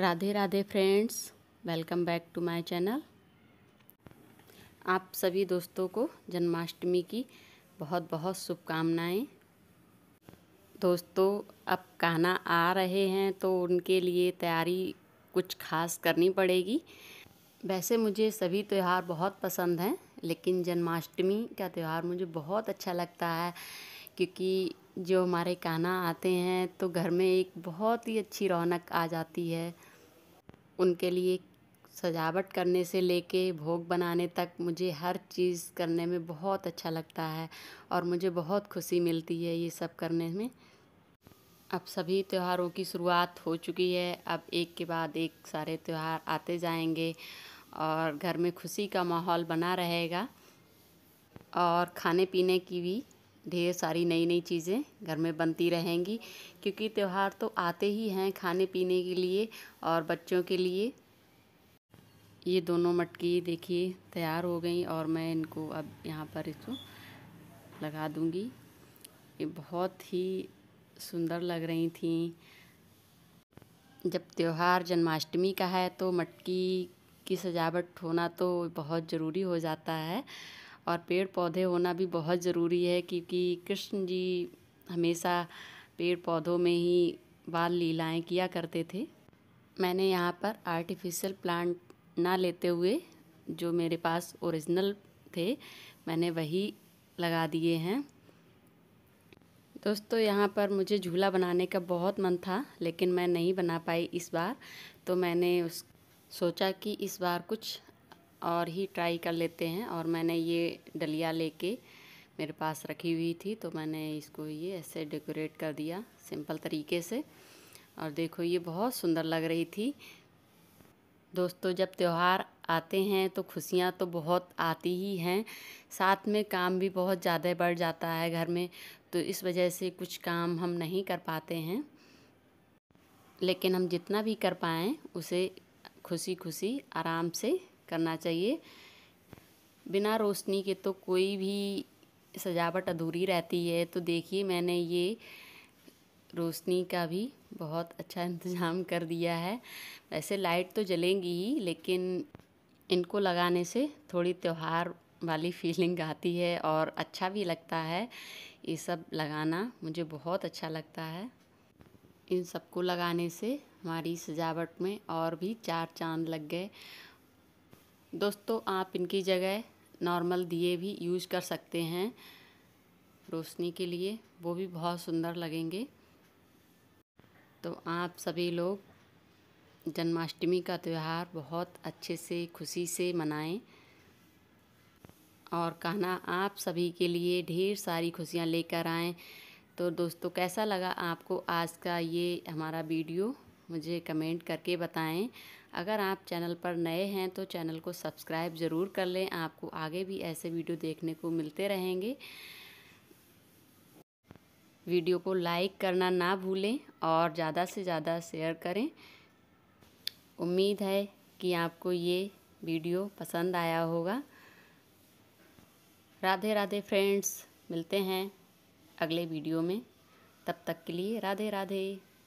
Radhe Radhe friends welcome back to my channel आप सभी दोस्तों को जन्माष्टमी की बहुत बहुत शुभकामनाएं दोस्तों अब कहना आ रहे हैं तो उनके लिए तैयारी कुछ खास करनी पड़ेगी वैसे मुझे सभी त्यौहार बहुत पसंद हैं लेकिन जन्माष्टमी का त्यौहार मुझे बहुत अच्छा लगता है क्योंकि जो हमारे काना आते हैं तो घर में एक बहुत ही अच्छी रौनक आ जाती है उनके लिए सजावट करने से लेके भोग बनाने तक मुझे हर चीज़ करने में बहुत अच्छा लगता है और मुझे बहुत खुशी मिलती है ये सब करने में अब सभी त्योहारों की शुरुआत हो चुकी है अब एक के बाद एक सारे त्यौहार आते जाएंगे और घर में खुशी का माहौल बना रहेगा और खाने पीने की भी ढेर सारी नई नई चीज़ें घर में बनती रहेंगी क्योंकि त्यौहार तो आते ही हैं खाने पीने के लिए और बच्चों के लिए ये दोनों मटकी देखिए तैयार हो गई और मैं इनको अब यहाँ पर इसको लगा दूँगी ये बहुत ही सुंदर लग रही थी जब त्यौहार जन्माष्टमी का है तो मटकी की सजावट होना तो बहुत ज़रूरी हो जाता है और पेड़ पौधे होना भी बहुत ज़रूरी है क्योंकि कृष्ण जी हमेशा पेड़ पौधों में ही बाल लीलाएं किया करते थे मैंने यहाँ पर आर्टिफिशियल प्लांट ना लेते हुए जो मेरे पास ओरिजिनल थे मैंने वही लगा दिए हैं दोस्तों यहाँ पर मुझे झूला बनाने का बहुत मन था लेकिन मैं नहीं बना पाई इस बार तो मैंने उस सोचा कि इस बार कुछ और ही ट्राई कर लेते हैं और मैंने ये डलिया लेके मेरे पास रखी हुई थी तो मैंने इसको ये ऐसे डेकोरेट कर दिया सिंपल तरीके से और देखो ये बहुत सुंदर लग रही थी दोस्तों जब त्यौहार आते हैं तो खुशियाँ तो बहुत आती ही हैं साथ में काम भी बहुत ज़्यादा बढ़ जाता है घर में तो इस वजह से कुछ काम हम नहीं कर पाते हैं लेकिन हम जितना भी कर पाएँ उसे खुशी खुशी आराम से करना चाहिए बिना रोशनी के तो कोई भी सजावट अधूरी रहती है तो देखिए मैंने ये रोशनी का भी बहुत अच्छा इंतज़ाम कर दिया है वैसे लाइट तो जलेंगी ही लेकिन इनको लगाने से थोड़ी त्यौहार वाली फीलिंग आती है और अच्छा भी लगता है ये सब लगाना मुझे बहुत अच्छा लगता है इन सबको लगाने से हमारी सजावट में और भी चार चांद लग गए दोस्तों आप इनकी जगह नॉर्मल दिए भी यूज कर सकते हैं रोशनी के लिए वो भी बहुत सुंदर लगेंगे तो आप सभी लोग जन्माष्टमी का त्यौहार बहुत अच्छे से खुशी से मनाएं और कहना आप सभी के लिए ढेर सारी खुशियाँ लेकर आएँ तो दोस्तों कैसा लगा आपको आज का ये हमारा वीडियो मुझे कमेंट करके बताएं अगर आप चैनल पर नए हैं तो चैनल को सब्सक्राइब ज़रूर कर लें आपको आगे भी ऐसे वीडियो देखने को मिलते रहेंगे वीडियो को लाइक करना ना भूलें और ज़्यादा से ज़्यादा शेयर करें उम्मीद है कि आपको ये वीडियो पसंद आया होगा राधे राधे फ्रेंड्स मिलते हैं अगले वीडियो में तब तक के लिए राधे राधे